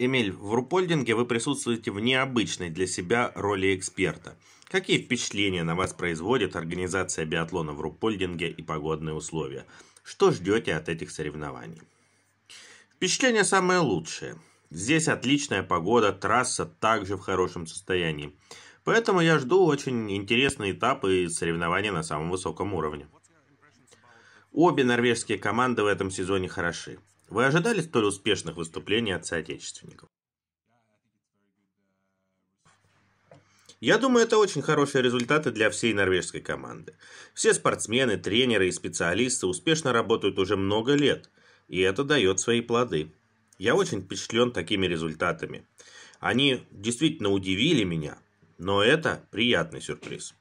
Эмиль, в Рупольдинге вы присутствуете в необычной для себя роли эксперта. Какие впечатления на вас производит организация биатлона в Рупольдинге и погодные условия? Что ждете от этих соревнований? Впечатления самые лучшие. Здесь отличная погода, трасса также в хорошем состоянии. Поэтому я жду очень интересные этапы и соревнования на самом высоком уровне. Обе норвежские команды в этом сезоне хороши. Вы ожидали столь успешных выступлений от соотечественников? Я думаю, это очень хорошие результаты для всей норвежской команды. Все спортсмены, тренеры и специалисты успешно работают уже много лет, и это дает свои плоды. Я очень впечатлен такими результатами. Они действительно удивили меня, но это приятный сюрприз.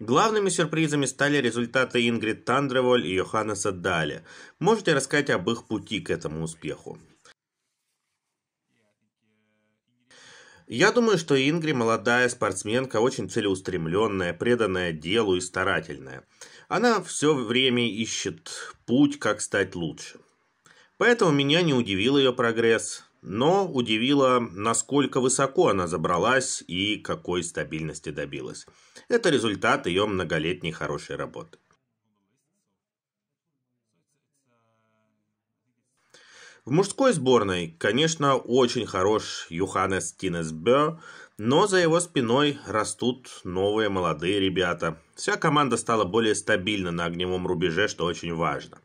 Главными сюрпризами стали результаты Ингрид Тандреволь и Йоханнеса Дали. Можете рассказать об их пути к этому успеху? Я думаю, что Ингри молодая спортсменка, очень целеустремленная, преданная делу и старательная. Она все время ищет путь, как стать лучше. Поэтому меня не удивил ее прогресс но удивило, насколько высоко она забралась и какой стабильности добилась. Это результат ее многолетней хорошей работы. В мужской сборной, конечно, очень хорош Юханес Тинес но за его спиной растут новые молодые ребята. Вся команда стала более стабильна на огневом рубеже, что очень важно.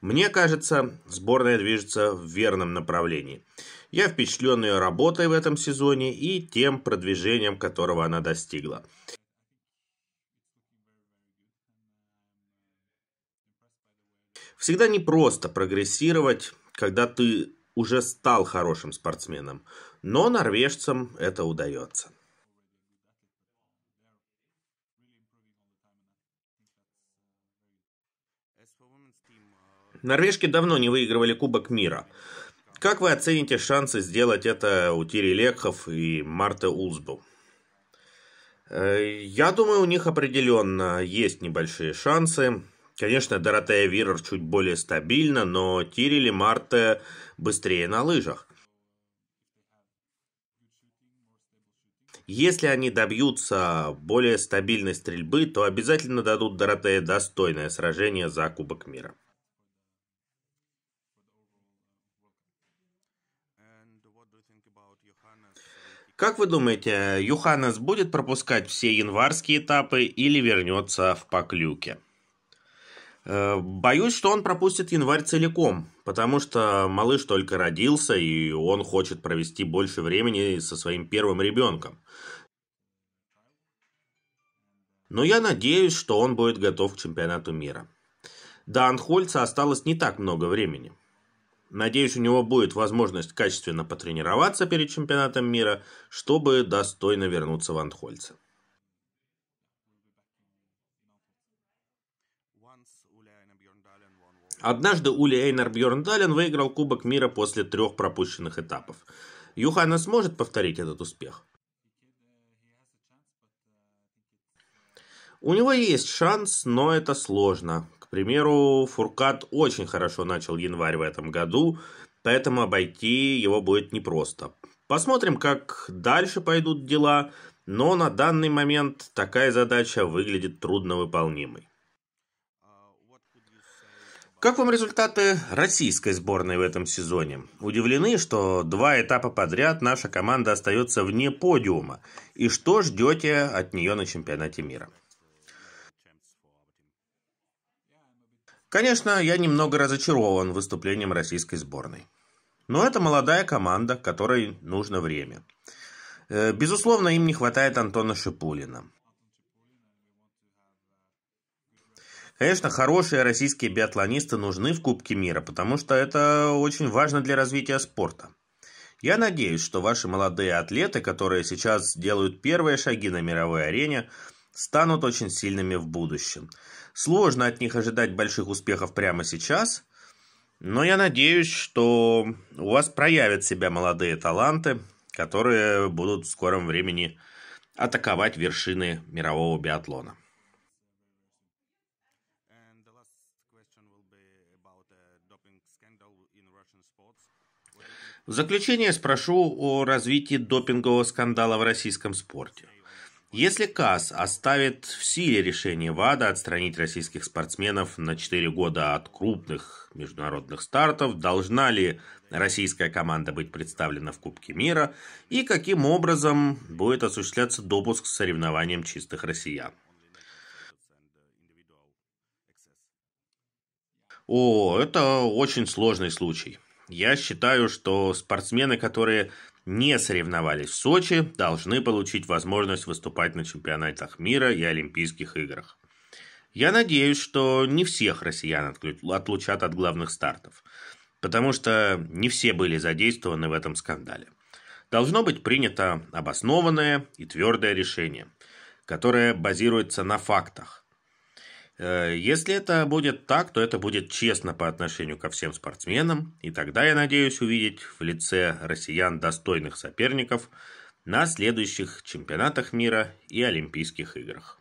Мне кажется, сборная движется в верном направлении. Я впечатлен ее работой в этом сезоне и тем продвижением, которого она достигла. Всегда непросто прогрессировать когда ты уже стал хорошим спортсменом, но норвежцам это удается. Норвежки давно не выигрывали Кубок мира. Как вы оцените шансы сделать это у Тири Лекхов и Марта Улсбу? Э, я думаю, у них определенно есть небольшие шансы. Конечно, Доротея Вирер чуть более стабильна, но Тирили Марте быстрее на лыжах. Если они добьются более стабильной стрельбы, то обязательно дадут Доротея достойное сражение за Кубок мира. Как вы думаете, Юханес будет пропускать все январские этапы или вернется в Поклюке? Э, боюсь, что он пропустит январь целиком, потому что малыш только родился, и он хочет провести больше времени со своим первым ребенком. Но я надеюсь, что он будет готов к чемпионату мира. До Анхольца осталось не так много времени. Надеюсь, у него будет возможность качественно потренироваться перед чемпионатом мира, чтобы достойно вернуться в Анхольце. Однажды Ули Эйнар Бьорндален выиграл Кубок мира после трех пропущенных этапов. Юхана сможет повторить этот успех? У него есть шанс, но это сложно. К примеру, Фуркат очень хорошо начал январь в этом году, поэтому обойти его будет непросто. Посмотрим, как дальше пойдут дела, но на данный момент такая задача выглядит трудновыполнимой. Как вам результаты российской сборной в этом сезоне? Удивлены, что два этапа подряд наша команда остается вне подиума? И что ждете от нее на чемпионате мира? Конечно, я немного разочарован выступлением российской сборной. Но это молодая команда, которой нужно время. Э, безусловно, им не хватает Антона Шипулина. Конечно, хорошие российские биатлонисты нужны в Кубке мира, потому что это очень важно для развития спорта. Я надеюсь, что ваши молодые атлеты, которые сейчас делают первые шаги на мировой арене, станут очень сильными в будущем. Сложно от них ожидать больших успехов прямо сейчас, но я надеюсь, что у вас проявят себя молодые таланты, которые будут в скором времени атаковать вершины мирового биатлона. В заключение спрошу о развитии допингового скандала в российском спорте. Если КАС оставит в силе решение ВАДА отстранить российских спортсменов на 4 года от крупных международных стартов, должна ли российская команда быть представлена в Кубке мира и каким образом будет осуществляться допуск к соревнованиям чистых россиян? О, это очень сложный случай. Я считаю, что спортсмены, которые не соревновались в Сочи, должны получить возможность выступать на чемпионатах мира и Олимпийских играх. Я надеюсь, что не всех россиян отлучат от главных стартов, потому что не все были задействованы в этом скандале. Должно быть принято обоснованное и твердое решение, которое базируется на фактах, Э, если это будет так, то это будет честно по отношению ко всем спортсменам, и тогда я надеюсь увидеть в лице россиян достойных соперников на следующих чемпионатах мира и Олимпийских играх.